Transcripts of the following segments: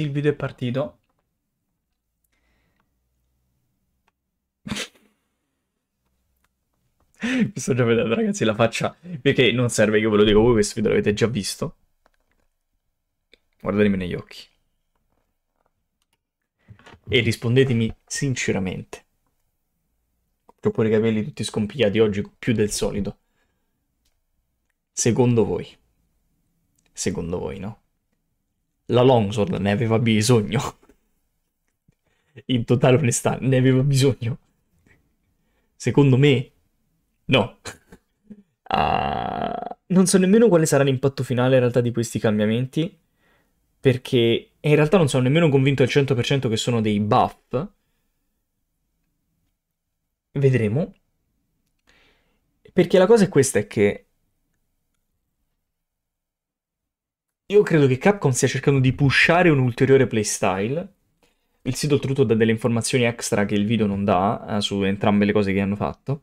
il video è partito. Mi sto già vedendo, ragazzi, la faccia. Perché non serve, io ve lo dico voi, questo video l'avete già visto. Guardatemi negli occhi. E rispondetemi sinceramente. Ho pure i capelli tutti scompigliati oggi, più del solito. Secondo voi? Secondo voi, no? la Longsword ne aveva bisogno. In totale onestà, ne aveva bisogno. Secondo me, no. Uh, non so nemmeno quale sarà l'impatto finale in realtà di questi cambiamenti, perché in realtà non sono nemmeno convinto al 100% che sono dei buff. Vedremo. Perché la cosa è questa, è che Io credo che Capcom stia cercando di pushare un ulteriore playstyle. Il sito oltretutto dà delle informazioni extra che il video non dà eh, su entrambe le cose che hanno fatto.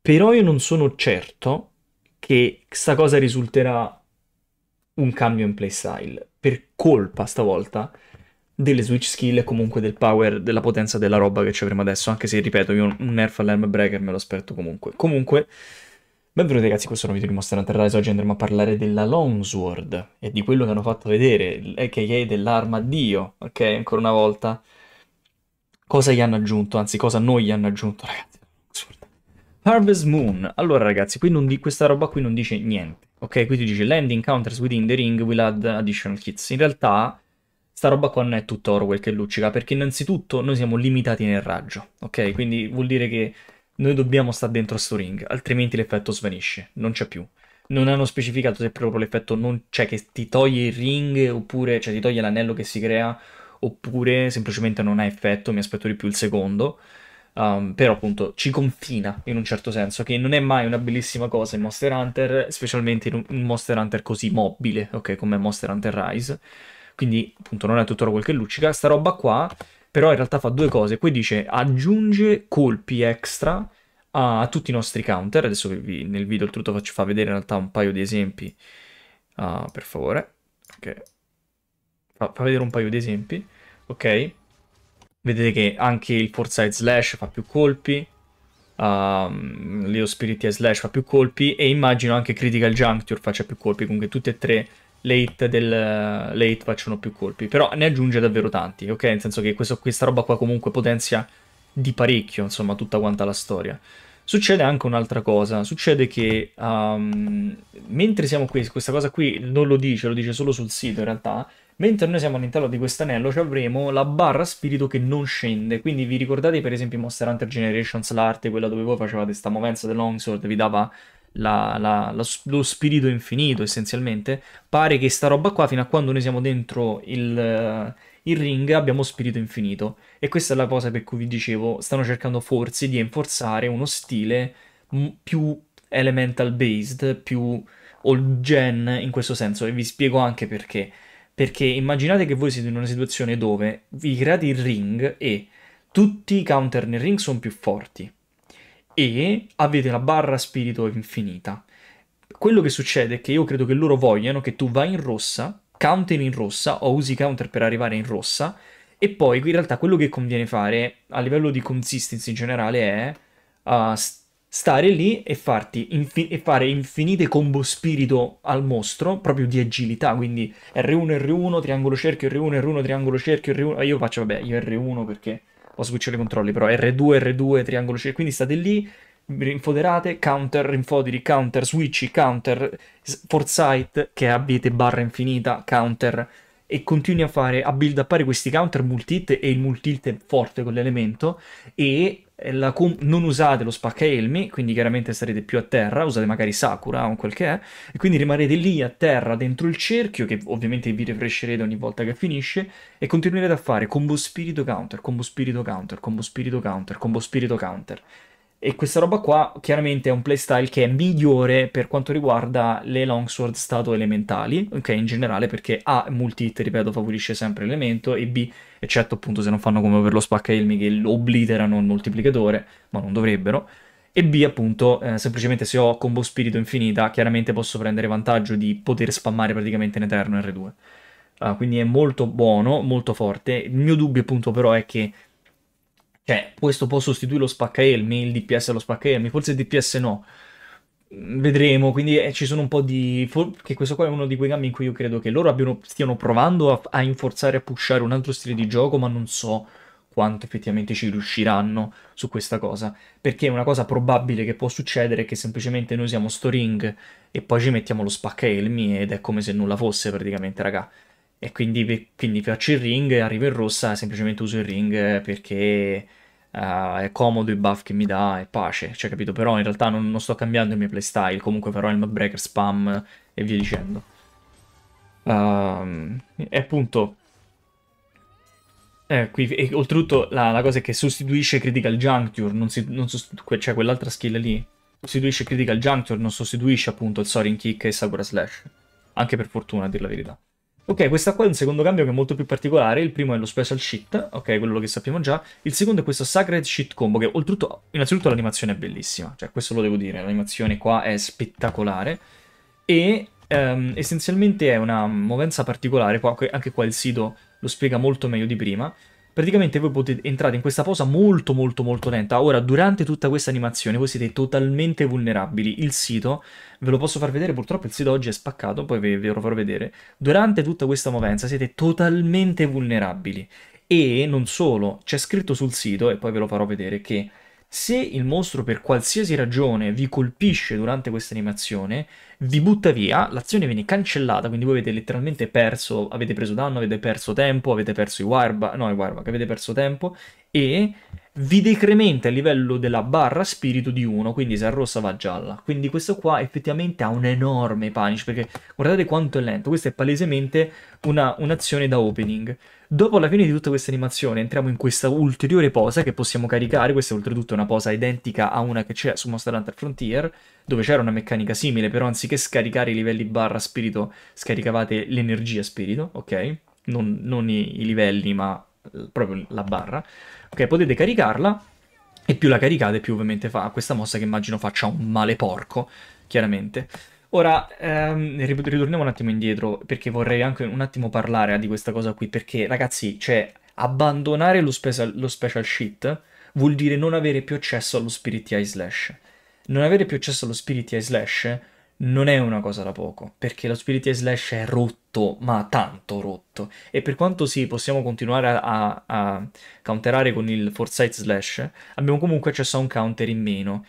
Però io non sono certo che questa cosa risulterà un cambio in playstyle. Per colpa stavolta delle switch skill e comunque del power, della potenza della roba che ci avremo adesso. Anche se, ripeto, io un nerf all'arm breaker me lo aspetto comunque. Comunque... Benvenuti ragazzi, questo è un video di Monster Hunter Rise, oggi andremo a parlare della Longsword e di quello che hanno fatto vedere, che è dell'arma Dio, ok? Ancora una volta, cosa gli hanno aggiunto, anzi cosa noi gli hanno aggiunto ragazzi, Longsword. Harvest Moon, allora ragazzi, di, questa roba qui non dice niente, ok? Qui ti dice Landing Counters within the ring will add additional kits, in realtà sta roba qua non è tutto Orwell che luccica, perché innanzitutto noi siamo limitati nel raggio, ok? Quindi vuol dire che noi dobbiamo stare dentro sto ring, altrimenti l'effetto svanisce, non c'è più. Non hanno specificato se proprio l'effetto non c'è, cioè che ti toglie il ring, oppure cioè ti toglie l'anello che si crea, oppure semplicemente non ha effetto, mi aspetto di più il secondo. Um, però appunto ci confina in un certo senso, che non è mai una bellissima cosa in Monster Hunter, specialmente in un Monster Hunter così mobile, ok, come Monster Hunter Rise. Quindi appunto non è tutto quel che luccica. Sta roba qua però in realtà fa due cose. Poi dice aggiunge colpi extra a tutti i nostri counter. Adesso vi, nel video il tutto faccio fa vedere in realtà un paio di esempi, uh, per favore. Ok, fa, fa, vedere un paio di esempi. Ok, vedete che anche il Foresight Slash fa più colpi. Um, Leo Spirit e Slash fa più colpi e immagino anche Critical Juncture faccia più colpi, comunque tutti e tre le del, le facciano più colpi, però ne aggiunge davvero tanti, ok? Nel senso che questo, questa roba qua comunque potenzia di parecchio, insomma, tutta quanta la storia. Succede anche un'altra cosa, succede che um, mentre siamo qui, questa cosa qui non lo dice, lo dice solo sul sito in realtà, mentre noi siamo all'interno di quest'anello avremo la barra spirito che non scende, quindi vi ricordate per esempio Monster Hunter Generations, l'arte, quella dove voi facevate questa movenza dell'Ongsword, vi dava la, la, la, lo spirito infinito essenzialmente, pare che sta roba qua, fino a quando noi siamo dentro il, il, ring, abbiamo spirito infinito. E questa è la cosa per cui vi dicevo, stanno cercando forse di enforzare uno stile più elemental based, più old gen in questo senso, e vi spiego anche perché. Perché immaginate che voi siete in una situazione dove vi create il ring e tutti i counter nel ring sono più forti e avete la barra spirito infinita. Quello che succede è che io credo che loro vogliano che tu vai in rossa, counter in rossa o usi counter per arrivare in rossa e poi in realtà quello che conviene fare a livello di consistency in generale è uh, stare lì e, infin- e, fare infinite combo spirito al mostro, proprio di agilità, quindi R1, R1, triangolo cerchio, R1, R1, triangolo cerchio, R1, io faccio vabbè, io R1 perché ho switchato i controlli però, R2, R2, triangolo C, quindi state lì, rinfoderate, counter, rinfoderi, counter, switchi, counter, foresight, che è barra infinita, counter, e continui a fare, a build upare questi counter multi-hit e il multi-hit è forte con l'elemento, e eh, Com- non usate lo spacca elmi, quindi chiaramente starete più a terra, usate magari Sakura o quel che è, e quindi rimarrete lì a terra dentro il cerchio, che ovviamente vi refresherete ogni volta che finisce, e continuerete a fare combo spirito counter, combo spirito counter, combo spirito counter, combo spirito counter. Combo spirito counter e questa roba qua chiaramente è un playstyle che è migliore per quanto riguarda le longsword stato elementali, ok, in generale perché A, multi-hit, ripeto, favorisce sempre l'elemento e B, eccetto appunto se non fanno come per lo spacca elmi che obliterano il moltiplicatore, ma non dovrebbero, e B appunto, eh, semplicemente se ho combo spirito infinita, chiaramente posso prendere vantaggio di poter spammare praticamente in eterno R2. Uh, ah, quindi è molto buono, molto forte. Il mio dubbio appunto però è che cioè, questo può sostituire lo spacca spaccaelmi, il DPS allo spaccaelmi, forse il DPS no. Mm, vedremo, quindi eh, ci sono un po' di... For- che questo qua è uno di quei gambi in cui io credo che loro abbiano, stiano provando a, a inforzare, a pushare un altro stile di gioco, ma non so quanto effettivamente ci riusciranno su questa cosa. Perché una cosa probabile che può succedere è che semplicemente noi usiamo sto ring e poi ci mettiamo lo spacca elmi ed è come se nulla fosse praticamente, raga e quindi, quindi piaccio il ring, arrivo in rossa, semplicemente uso il ring perché uh, è comodo il buff che mi dà e pace, cioè capito? Però in realtà non, non sto cambiando il mio playstyle, comunque farò il breaker spam e via dicendo. Uh, e appunto... Eh, qui, e oltretutto la, la, cosa è che sostituisce Critical Juncture, non si, non que, cioè quell'altra skill lì sostituisce Critical Juncture, non sostituisce appunto il Soaring Kick e Sakura Slash. Anche per fortuna, a dir la verità. Ok, questa qua è un secondo cambio che è molto più particolare, il primo è lo Special Shit, ok, quello che sappiamo già, il secondo è questo Sacred Shit Combo, che oltretutto, innanzitutto l'animazione è bellissima, cioè questo lo devo dire, l'animazione qua è spettacolare, e ehm, essenzialmente è una movenza particolare, qua, anche qua il sito lo spiega molto meglio di prima, praticamente voi potete entrare in questa posa molto molto molto lenta. Ora, durante tutta questa animazione voi siete totalmente vulnerabili. Il sito, ve lo posso far vedere, purtroppo il sito oggi è spaccato, poi ve, ve lo farò vedere. Durante tutta questa movenza siete totalmente vulnerabili. E non solo, c'è scritto sul sito, e poi ve lo farò vedere, che se il mostro per qualsiasi ragione vi colpisce durante questa animazione, vi butta via, l'azione viene cancellata, quindi voi avete letteralmente perso, avete preso danno, avete perso tempo, avete perso i warba, no i warba, avete perso tempo e vi decrementa il livello della barra spirito di 1, quindi se è rossa va gialla. Quindi questo qua effettivamente ha un enorme punish, perché guardate quanto è lento, questa è palesemente un'azione un da opening. Dopo la fine di tutta questa animazione entriamo in questa ulteriore posa che possiamo caricare, questa è oltretutto una posa identica a una che c'è su Monster Hunter Frontier, dove c'era una meccanica simile, però anziché scaricare i livelli barra spirito, scaricavate l'energia spirito, ok? Non, non i, i livelli, ma eh, proprio la barra, ok, potete caricarla e più la caricate più ovviamente fa questa mossa che immagino faccia un male porco, chiaramente. Ora, ehm, ritorniamo un attimo indietro perché vorrei anche un attimo parlare di questa cosa qui, perché ragazzi, cioè, abbandonare lo, special, lo special sheet vuol dire non avere più accesso allo Spirit Eye Slash. Non avere più accesso allo Spirit Eye Slash non è una cosa da poco, perché lo Spirit e Slash è rotto, ma tanto rotto. E per quanto sì, possiamo continuare a, a counterare con il Foresight Slash, abbiamo comunque accesso a un counter in meno.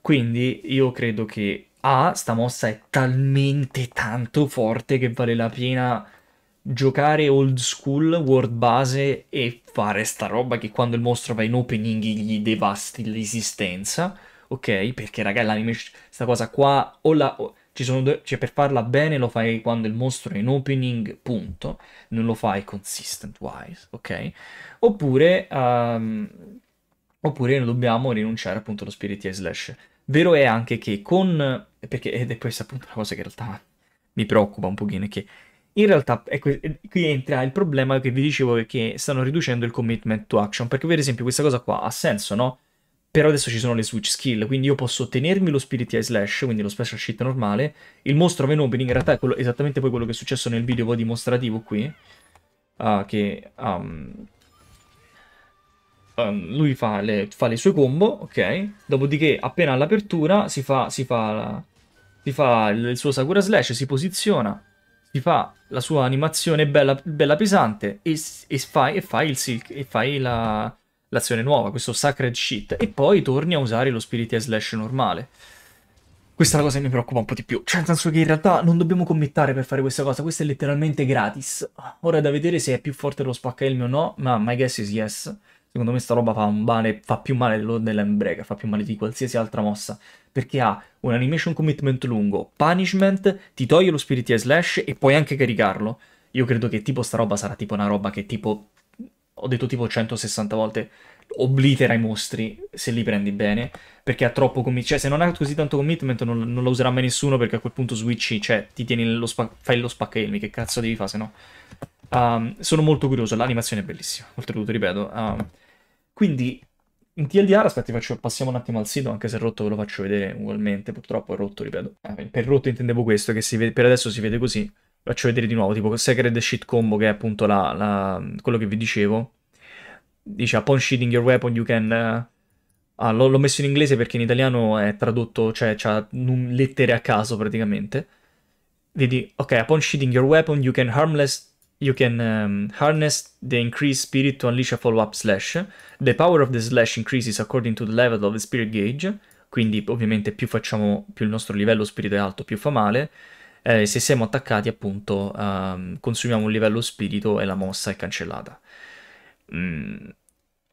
Quindi io credo che A, sta mossa è talmente tanto forte che vale la pena giocare old school, world base e fare sta roba che quando il mostro va in opening gli devasti l'esistenza ok? Perché, ragazzi, l'anime, sta cosa qua, o la... O, ci sono due, cioè per farla bene lo fai quando il mostro è in opening, punto, non lo fai consistent wise, ok? Oppure, um, oppure dobbiamo rinunciare appunto allo spiriti e slash. Vero è anche che con... Perché, ed è questa appunto la cosa che in realtà mi preoccupa un pochino, è che in realtà que- qui entra il problema che vi dicevo che stanno riducendo il commitment to action, perché per esempio questa cosa qua ha senso, no? però adesso ci sono le switch skill, quindi io posso tenermi lo Spirit Eye Slash, quindi lo special sheet normale, il mostro Venom Opening in realtà è quello, esattamente poi quello che è successo nel video dimostrativo qui, uh, che um, um, lui fa le, fa le, sue combo, ok, dopodiché appena all'apertura si fa, si fa, si fa il, il suo Sakura Slash, si posiziona, si fa la sua animazione bella, bella pesante e, e, fai, e fai il, e fai la, l'azione nuova, questo sacred shit, e poi torni a usare lo spirit slash normale. Questa è la cosa che mi preoccupa un po' di più. Cioè, nel senso che in realtà non dobbiamo committare per fare questa cosa, questa è letteralmente gratis. Ora è da vedere se è più forte lo spacca spaccaelmi o no, ma my guess is yes. Secondo me sta roba fa, un male, fa più male dell'embrega, fa più male di qualsiasi altra mossa. Perché ha un animation commitment lungo, punishment, ti toglie lo spirit slash e puoi anche caricarlo. Io credo che tipo sta roba sarà tipo una roba che tipo ho detto tipo 160 volte, oblitera i mostri se li prendi bene, perché ha troppo commitment, cioè se non ha così tanto commitment non, non lo userà mai nessuno perché a quel punto switchi, cioè ti tieni lo spa- fai lo spaccaelmi, che cazzo devi fare se no? Um, sono molto curioso, l'animazione è bellissima, oltretutto ripeto. Um, quindi in TLDR, aspetti, faccio, passiamo un attimo al sito, anche se è rotto ve lo faccio vedere ugualmente, purtroppo è rotto, ripeto. Eh, per rotto intendevo questo, che vede, per adesso si vede così, faccio vedere di nuovo, tipo Secret Shit Combo, che è appunto la, la, quello che vi dicevo. Dice, upon shitting your weapon you can... Uh... Ah, l'ho, l'ho, messo in inglese perché in italiano è tradotto, cioè ha lettere a caso praticamente. Vedi, ok, upon shitting your weapon you can harmless... You can um, harness the increased spirit to unleash a follow-up slash. The power of the slash increases according to the level of the spirit gauge. Quindi, ovviamente, più facciamo, più il nostro livello spirito è alto, più fa male eh, se siamo attaccati appunto um, consumiamo un livello spirito e la mossa è cancellata. Mm.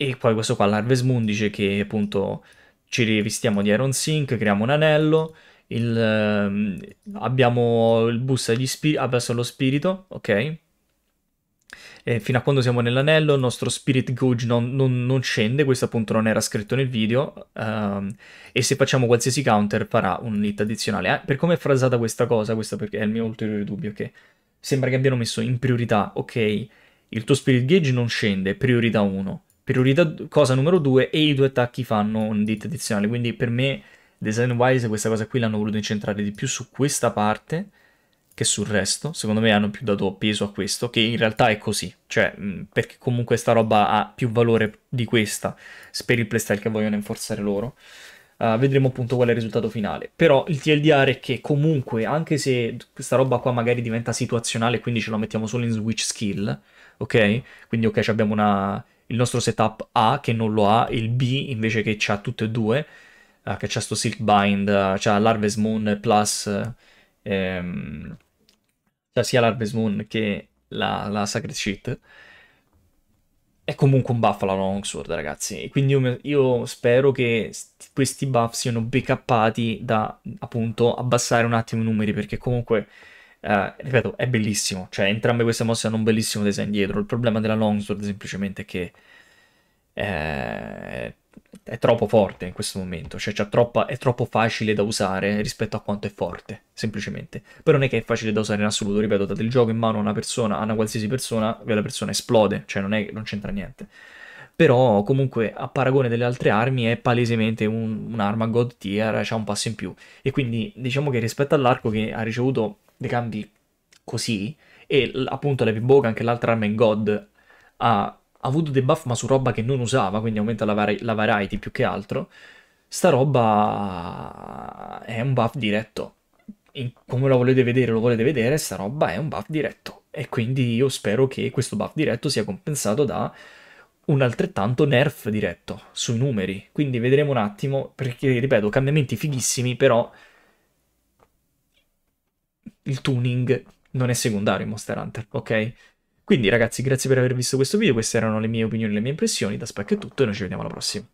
E poi questo qua, l'Harvest Moon dice che appunto ci rivistiamo di Iron Sync, creiamo un anello, il, um, abbiamo il boost agli spir- lo spirito, ok? eh, fino a quando siamo nell'anello il nostro spirit gauge non, non, non scende, questo appunto non era scritto nel video, um, e se facciamo qualsiasi counter farà un hit addizionale. Eh, per come è frasata questa cosa, questo perché è il mio ulteriore dubbio, che sembra che abbiano messo in priorità, ok, il tuo spirit gauge non scende, priorità 1. Priorità cosa numero 2 e i due attacchi fanno un hit addizionale, quindi per me design wise questa cosa qui l'hanno voluto incentrare di più su questa parte che sul resto, secondo me hanno più dato peso a questo, che in realtà è così, cioè perché comunque sta roba ha più valore di questa per il playstyle che vogliono enforzare loro. Uh, vedremo appunto qual è il risultato finale. Però il TLDR è che comunque, anche se questa roba qua magari diventa situazionale, quindi ce la mettiamo solo in switch skill, ok? Quindi ok, abbiamo una... il nostro setup A che non lo ha, il B invece che ha tutte e due, uh, che c'ha sto Silk Bind, uh, c'ha l'Harvest Moon plus... Ehm cioè sia l'Harvest Moon che la, la Sacred Sheet, è comunque un buff alla Longsword, ragazzi. quindi io, io, spero che st- questi buff siano backuppati da, appunto, abbassare un attimo i numeri, perché comunque, eh, ripeto, è bellissimo. Cioè, entrambe queste mosse hanno un bellissimo design dietro. Il problema della Longsword, semplicemente, è che... Eh, è troppo forte in questo momento, cioè c'è troppa, è troppo facile da usare rispetto a quanto è forte, semplicemente. Però non è che è facile da usare in assoluto, ripeto, date il gioco in mano a una persona, a una qualsiasi persona, quella persona esplode, cioè non, è, non c'entra niente. Però comunque a paragone delle altre armi è palesemente un, un'arma god tier, c'ha un passo in più. E quindi diciamo che rispetto all'arco che ha ricevuto dei cambi così, e appunto l'Epic Bow, anche l'altra arma in god, ha ha avuto dei buff ma su roba che non usava, quindi aumenta la, vari- la variety più che altro. Sta roba è un buff diretto. In come lo volete vedere, lo volete vedere, sta roba è un buff diretto. E quindi io spero che questo buff diretto sia compensato da un altrettanto nerf diretto sui numeri. Quindi vedremo un attimo, perché ripeto, cambiamenti fighissimi, però il tuning non è secondario in Monster Hunter, ok? Quindi ragazzi, grazie per aver visto questo video, queste erano le mie opinioni, le mie impressioni, da Spike è tutto e noi ci vediamo alla prossima.